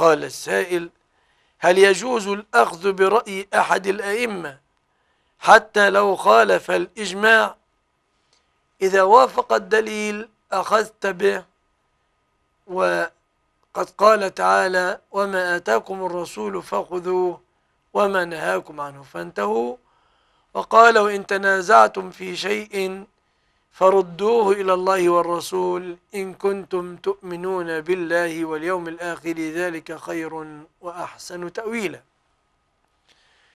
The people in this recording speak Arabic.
قال السائل هل يجوز الأخذ برأي أحد الأئمة حتى لو خالف الإجماع إذا وافق الدليل أخذت به وقد قال تعالى وما آتاكم الرسول فخذوه وما نهاكم عنه فانتهوا وقال وإن تنازعتم في شيء فردوه إلى الله والرسول إن كنتم تؤمنون بالله واليوم الآخر ذلك خير وأحسن تأويلا